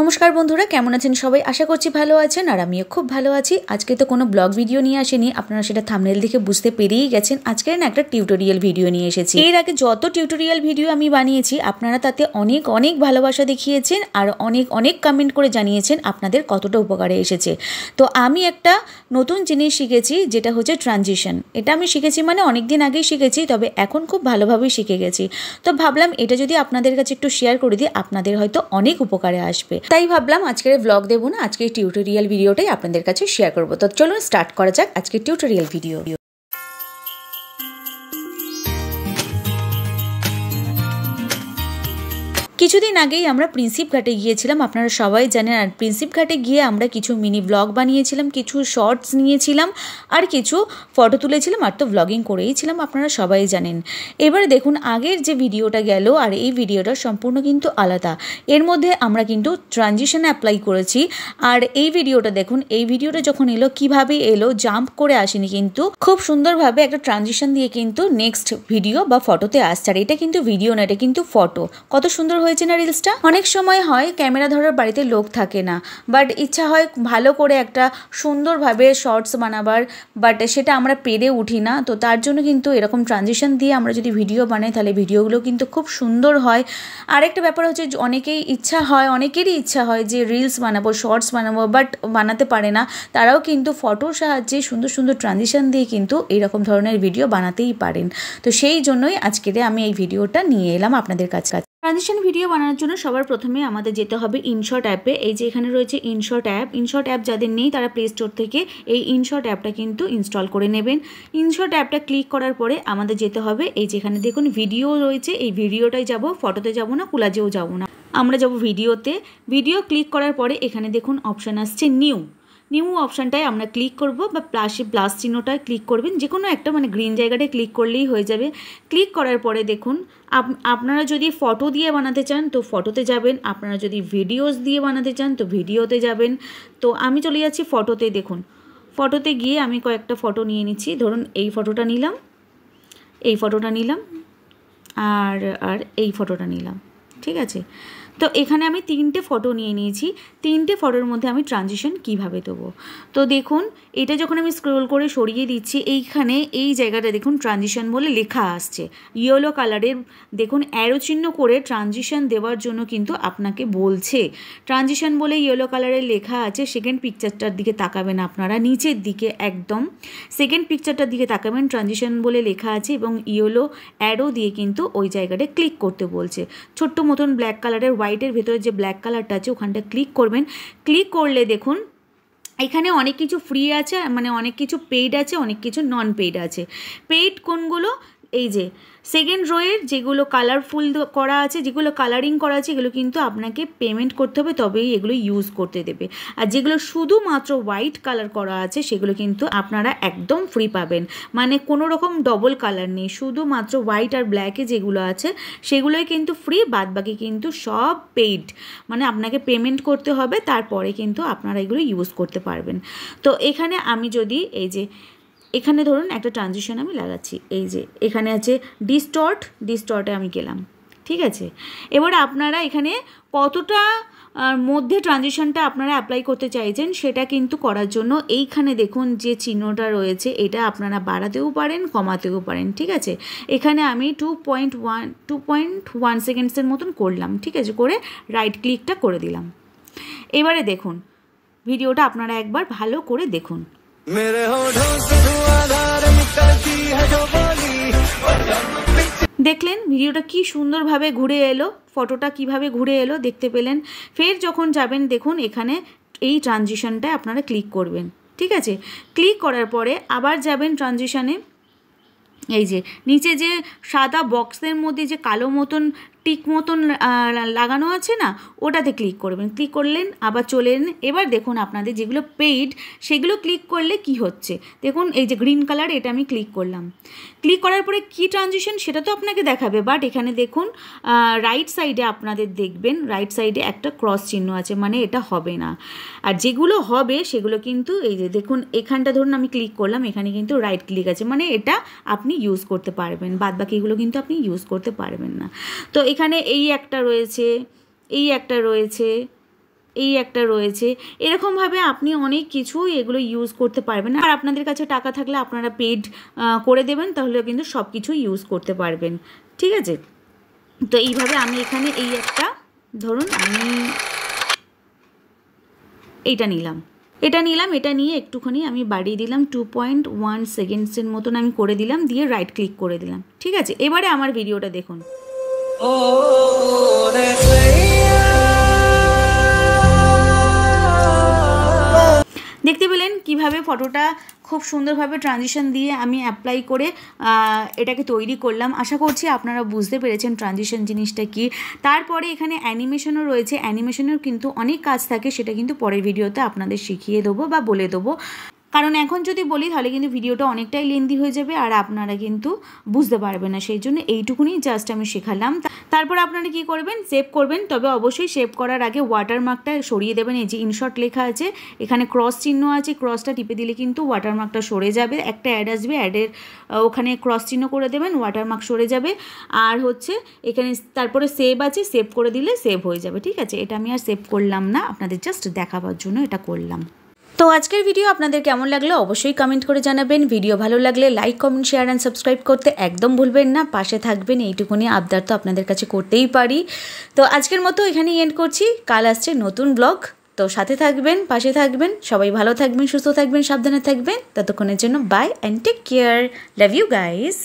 নমস্কার বন্ধুরা কেমন আছেন সবাই আশা করছি ভালো আছেন আর আমিও খুব ভালো আছি আজকে তো কোনো ব্লগ ভিডিও নিয়ে আসেনি আপনারা সেটা থামনেল দেখে বুঝতে পেরেই গেছেন আজকের না একটা টিউটোরিয়াল ভিডিও নিয়ে এসেছি এর আগে যত টিউটোরিয়াল ভিডিও আমি বানিয়েছি আপনারা তাতে অনেক অনেক ভালোবাসা দেখিয়েছেন আর অনেক অনেক কমেন্ট করে জানিয়েছেন আপনাদের কতটা উপকারে এসেছে তো আমি একটা নতুন জিনিস শিখেছি যেটা হচ্ছে ট্রানজিশন এটা আমি শিখেছি মানে অনেক দিন আগেই শিখেছি তবে এখন খুব ভালোভাবেই শিখে গেছি তো ভাবলাম এটা যদি আপনাদের কাছে একটু শেয়ার করে দিই আপনাদের হয়তো অনেক উপকারে আসবে তাই ভাবলাম আজকের ব্লগ দেবো না আজকের টিউটোরিয়াল ভিডিওটাই আপনাদের কাছে শেয়ার করবো তো চলুন স্টার্ট করা যাক আজকের টিউটোরিয়াল ভিডিও কিছুদিন আগেই আমরা প্রিন্সিপ ঘাটে গিয়েছিলাম আপনারা সবাই জানেন আর প্রিন্সিপ ঘাটে গিয়ে আমরা কিছু মিনি ব্লগ বানিয়েছিলাম কিছু শর্টস নিয়েছিলাম আর কিছু ফটো তুলেছিলাম আর তো ব্লগিং করেইছিলাম আপনারা সবাই জানেন এবারে দেখুন আগের যে ভিডিওটা গেল আর এই ভিডিওটা সম্পূর্ণ কিন্তু আলাদা এর মধ্যে আমরা কিন্তু ট্রানজিশন অ্যাপ্লাই করেছি আর এই ভিডিওটা দেখুন এই ভিডিওটা যখন এলো কিভাবে এলো জাম্প করে আসেনি কিন্তু খুব সুন্দরভাবে একটা ট্রানজিশন দিয়ে কিন্তু নেক্সট ভিডিও বা ফটোতে আসছে আর এটা কিন্তু ভিডিও না এটা কিন্তু ফটো কত সুন্দর হয়েছে হয়েছে না রিলসটা অনেক সময় হয় ক্যামেরা ধরার বাড়িতে লোক থাকে না বাট ইচ্ছা হয় ভালো করে একটা সুন্দরভাবে শর্টস বানাবার বাট সেটা আমরা পেরে উঠি না তো তার জন্য কিন্তু এরকম ট্রানজিশন দিয়ে আমরা যদি ভিডিও বানাই তাহলে ভিডিওগুলো কিন্তু খুব সুন্দর হয় আরেকটা ব্যাপার হচ্ছে অনেকেই ইচ্ছা হয় অনেকেরই ইচ্ছা হয় যে রিলস বানাবো শর্টস বানাবো বাট বানাতে পারে না তারাও কিন্তু ফটোর সাহায্যে সুন্দর সুন্দর ট্রানজিশন দিয়ে কিন্তু এরকম ধরনের ভিডিও বানাতেই পারেন তো সেই জন্যই আজকের আমি এই ভিডিওটা নিয়ে এলাম আপনাদের কাছে ট্রানজিশন ভিডিও বানানোর জন্য সবার প্রথমে আমাদের যেতে হবে ইনশর্ট অ্যাপে এই যে এখানে রয়েছে ইনশর্ট অ্যাপ ইনশর্ট অ্যাপ যাদের নেই তারা প্লে স্টোর থেকে এই ইনশর্ট অ্যাপটা কিন্তু ইনস্টল করে নেবেন ইনশর্ট অ্যাপটা ক্লিক করার পরে আমাদের যেতে হবে এই যেখানে দেখুন ভিডিও রয়েছে এই ভিডিওটাই যাব ফটোতে যাব না কোলাজেও যাব না আমরা যাব ভিডিওতে ভিডিও ক্লিক করার পরে এখানে দেখুন অপশান আসছে নিউ নিউ অপশানটায় আমরা ক্লিক করব বা প্লাসে প্লাস চিহ্নটায় ক্লিক করবেন যে কোনো একটা মানে গ্রিন জায়গাটায় ক্লিক করলেই হয়ে যাবে ক্লিক করার পরে দেখুন আপনারা যদি ফটো দিয়ে বানাতে চান তো ফটোতে যাবেন আপনারা যদি ভিডিওস দিয়ে বানাতে চান তো ভিডিওতে যাবেন তো আমি চলে যাচ্ছি ফটোতে দেখুন ফটোতে গিয়ে আমি কয়েকটা ফটো নিয়ে নিচ্ছি ধরুন এই ফটোটা নিলাম এই ফটোটা নিলাম আর আর এই ফটোটা নিলাম ঠিক আছে তো এখানে আমি তিনটে ফটো নিয়ে নিয়েছি তিনটে ফটোর মধ্যে আমি ট্রানজিশন কিভাবে দেবো তো দেখুন এটা যখন আমি স্ক্রোল করে সরিয়ে দিচ্ছি এইখানে এই জায়গাটা দেখুন ট্রানজিশন বলে লেখা আসছে ইয়েলো কালারের দেখুন অ্যারো চিহ্ন করে ট্রানজিশন দেওয়ার জন্য কিন্তু আপনাকে বলছে ট্রানজিশন বলে ইয়েলো কালারের লেখা আছে সেকেন্ড পিকচারটার দিকে তাকাবেন আপনারা নিচের দিকে একদম সেকেন্ড পিকচারটার দিকে তাকাবেন ট্রানজিশন বলে লেখা আছে এবং ইয়েলো অ্যারো দিয়ে কিন্তু ওই জায়গাটা ক্লিক করতে বলছে ছোট্ট মতন ব্ল্যাক কালারের হোয়াইটের ভেতরে যে ব্ল্যাক কালারটা আছে ওখানটা ক্লিক করবেন ক্লিক করলে দেখুন এখানে অনেক কিছু ফ্রি আছে মানে অনেক কিছু পেইড আছে অনেক কিছু নন পেইড আছে পেইড কোনগুলো এই যে সেকেন্ড রোয়ের যেগুলো কালারফুল করা আছে যেগুলো কালারিং করা আছে এগুলো কিন্তু আপনাকে পেমেন্ট করতে হবে তবেই এগুলো ইউজ করতে দেবে আর যেগুলো শুধুমাত্র হোয়াইট কালার করা আছে সেগুলো কিন্তু আপনারা একদম ফ্রি পাবেন মানে কোনো রকম ডবল কালার নেই শুধুমাত্র হোয়াইট আর ব্ল্যাকে যেগুলো আছে সেগুলোই কিন্তু ফ্রি বাদবাকি কিন্তু সব পেইড মানে আপনাকে পেমেন্ট করতে হবে তারপরে কিন্তু আপনারা এগুলো ইউজ করতে পারবেন তো এখানে আমি যদি এই যে এখানে ধরুন একটা ট্রানজিশন আমি লাগাচ্ছি এই যে এখানে আছে ডিস্টর্ট ডিস্টর্টে আমি গেলাম ঠিক আছে এবারে আপনারা এখানে কতটা মধ্যে ট্রানজিশনটা আপনারা অ্যাপ্লাই করতে চাইছেন সেটা কিন্তু করার জন্য এইখানে দেখুন যে চিহ্নটা রয়েছে এটা আপনারা বাড়াতেও পারেন কমাতেও পারেন ঠিক আছে এখানে আমি two point one two point one সেকেন্ডসের মতন করলাম ঠিক আছে করে রাইট ক্লিকটা করে দিলাম এবারে দেখুন ভিডিওটা আপনারা একবার ভালো করে দেখুন দেখলেন ভিডিওটা কি সুন্দরভাবে ঘুরে এলো ফটোটা কিভাবে ঘুরে এলো দেখতে পেলেন ফের যখন যাবেন দেখুন এখানে এই ট্রানজিশনটা আপনারা ক্লিক করবেন ঠিক আছে ক্লিক করার পরে আবার যাবেন ট্রানজিশানে এই যে নিচে যে সাদা বক্সের মধ্যে যে কালো মতন টিক মতন লাগানো আছে না ওটাতে ক্লিক করবেন ক্লিক করলেন আবার চলে এবার দেখুন আপনাদের যেগুলো পেইড সেগুলো ক্লিক করলে কি হচ্ছে দেখুন এই যে গ্রিন কালার এটা আমি ক্লিক করলাম ক্লিক করার পরে কি ট্রানজিশন সেটা তো আপনাকে দেখাবে বাট এখানে দেখুন রাইট সাইডে আপনাদের দেখবেন রাইট সাইডে একটা ক্রস চিহ্ন আছে মানে এটা হবে না আর যেগুলো হবে সেগুলো কিন্তু এই যে দেখুন এখানটা ধরুন আমি ক্লিক করলাম এখানে কিন্তু রাইট ক্লিক আছে মানে এটা আপনি ইউজ করতে পারবেন বাদ বাকিগুলো কিন্তু আপনি ইউজ করতে পারবেন না তো এখানে এই একটা রয়েছে এই একটা রয়েছে এই একটা রয়েছে এরকমভাবে আপনি অনেক কিছু এগুলো ইউজ করতে পারবেন আর আপনাদের কাছে টাকা থাকলে আপনারা পেড করে দেবেন তাহলে কিন্তু সব কিছু ইউজ করতে পারবেন ঠিক আছে তো এইভাবে আমি এখানে এই একটা ধরুন আমি এইটা নিলাম এটা নিলাম এটা নিয়ে একটুখানি আমি বাড়িয়ে দিলাম টু পয়েন্ট ওয়ান সেকেন্ডসের মতন আমি করে দিলাম দিয়ে রাইট ক্লিক করে দিলাম ঠিক আছে এবারে আমার ভিডিওটা দেখুন দেখতে পেলেন কিভাবে ফটোটা খুব সুন্দরভাবে ট্রানজিশন দিয়ে আমি অ্যাপ্লাই করে এটাকে তৈরি করলাম আশা করছি আপনারা বুঝতে পেরেছেন ট্রানজিশন জিনিসটা কি তারপরে এখানে অ্যানিমেশনও রয়েছে অ্যানিমেশনের কিন্তু অনেক কাজ থাকে সেটা কিন্তু পরের ভিডিওতে আপনাদের শিখিয়ে দেবো বা বলে দেবো কারণ এখন যদি বলি তাহলে কিন্তু ভিডিওটা অনেকটাই লেন্দি হয়ে যাবে আর আপনারা কিন্তু বুঝতে পারবেন না সেই জন্য এইটুকুনি জাস্ট আমি শেখালাম তারপর আপনারা কি করবেন সেভ করবেন তবে অবশ্যই সেভ করার আগে ওয়াটারমার্কটা সরিয়ে দেবেন এই যে ইনশর্ট লেখা আছে এখানে ক্রস চিহ্ন আছে ক্রসটা টিপে দিলে কিন্তু ওয়াটারমার্কটা সরে যাবে একটা অ্যাড আসবে অ্যাডের ওখানে ক্রস চিহ্ন করে দেবেন ওয়াটারমার্ক সরে যাবে আর হচ্ছে এখানে তারপরে সেভ আছে সেভ করে দিলে সেভ হয়ে যাবে ঠিক আছে এটা আমি আর সেভ করলাম না আপনাদের জাস্ট দেখাবার জন্য এটা করলাম তো আজকের ভিডিও আপনাদের কেমন লাগলো অবশ্যই কমেন্ট করে জানাবেন ভিডিও ভালো লাগলে like comment share and subscribe করতে একদম ভুলবেন না পাশে থাকবেন এইটুকুনি আবদার তো আপনাদের কাছে করতেই পারি তো আজকের মতো এখানেই এন্ড করছি কাল আসছে নতুন ব্লগ তো সাথে থাকবেন পাশে থাকবেন সবাই ভালো থাকবেন সুস্থ থাকবেন সাবধানে থাকবেন ততক্ষণের জন্য bye and take care love you guys